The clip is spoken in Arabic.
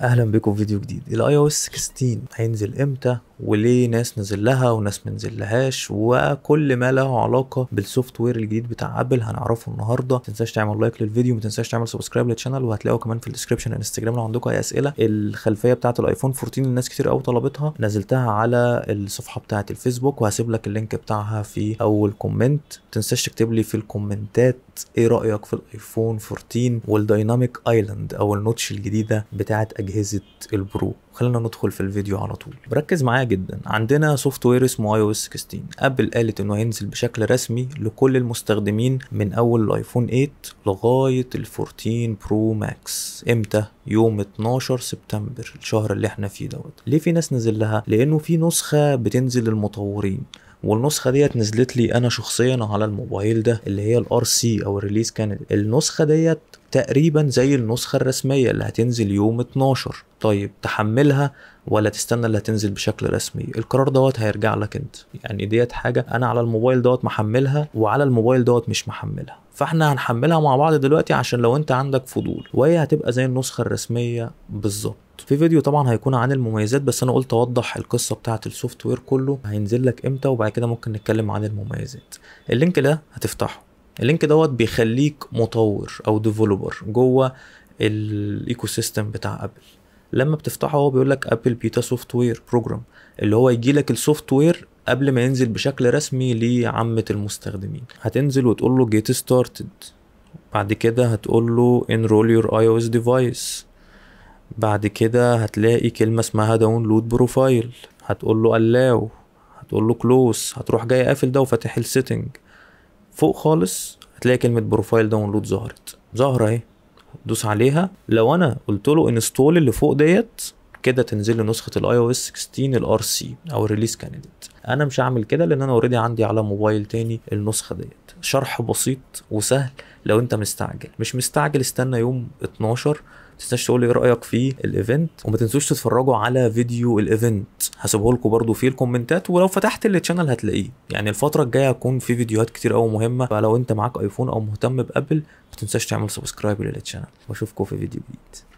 اهلا بكم فيديو جديد الاي او اس 16 هينزل امتى وليه ناس نزل لها وناس منزلهاش وكل ما له علاقه بالسوفت وير الجديد بتاع ابل هنعرفه النهارده ما تنساش تعمل لايك للفيديو ما تنساش تعمل سبسكرايب للشانل وهتلاقوا كمان في الديسكربشن انستجرام لو عندكم اي اسئله الخلفيه بتاعه الايفون 14 الناس كتير قوي طلبتها نزلتها على الصفحه بتاعه الفيسبوك وهسيب لك اللينك بتاعها في اول كومنت ما تنساش تكتب لي في الكومنتات ايه رايك في الايفون 14 والدايناميك ايلاند او النوتش الجديده بتاعه اجهزه البرو خلينا ندخل في الفيديو على طول ركز معايا جدا عندنا سوفت وير اسمه اي او اس 16 ابل قالت انه هينزل بشكل رسمي لكل المستخدمين من اول الايفون 8 لغايه ال 14 برو ماكس امتى يوم 12 سبتمبر الشهر اللي احنا فيه دوت ليه في ناس نزل لها لانه في نسخه بتنزل للمطورين والنسخه ديت نزلت لي انا شخصيا على الموبايل ده اللي هي الار سي او الريليس كان النسخه ديت تقريبا زي النسخه الرسميه اللي هتنزل يوم 12 طيب تحملها ولا تستنى اللي هتنزل بشكل رسمي القرار دوت هيرجع لك انت يعني ديت حاجه انا على الموبايل دوت محملها وعلى الموبايل دوت مش محملها فاحنا هنحملها مع بعض دلوقتي عشان لو انت عندك فضول وهي هتبقى زي النسخه الرسميه بالظبط في فيديو طبعا هيكون عن المميزات بس انا قلت اوضح القصه بتاعه السوفت وير كله هينزل لك امتى وبعد كده ممكن نتكلم عن المميزات اللينك ده هتفتحه اللينك دوت بيخليك مطور او ديفلوبر جوه الايكو سيستم بتاع ابل لما بتفتحه هو بيقول لك ابل بيتا سوفت وير بروجرام اللي هو يجي لك السوفت وير قبل ما ينزل بشكل رسمي لعامة المستخدمين هتنزل وتقول له get started بعد كده هتقول له enroll your iOS device بعد كده هتلاقي كلمة اسمها داونلود بروفايل هتقول له allow هتقول له close هتروح جاي قافل ده وفاتح السيتنج فوق خالص هتلاقي كلمة بروفايل داونلود ظهرت ظاهرة اهي دوس عليها لو انا قلت له انستول اللي فوق ديت كده تنزل لي نسخه الاي او اس 16 الار سي او الريليس كانديت انا مش هعمل كده لان انا اوريدي عندي على موبايل تاني النسخه ديت شرح بسيط وسهل لو انت مستعجل مش مستعجل استنى يوم 12 تنساش تقول لي ايه رايك في الايفنت وما تنسوش تتفرجوا على فيديو الايفنت هسيبه لكم برده في الكومنتات ولو فتحت التشانل هتلاقيه يعني الفتره الجايه هكون في فيديوهات كتير قوي مهمه فلو انت معاك ايفون او مهتم بابل ما تنساش تعمل سبسكرايب للتشانل واشوفكم في فيديو جديد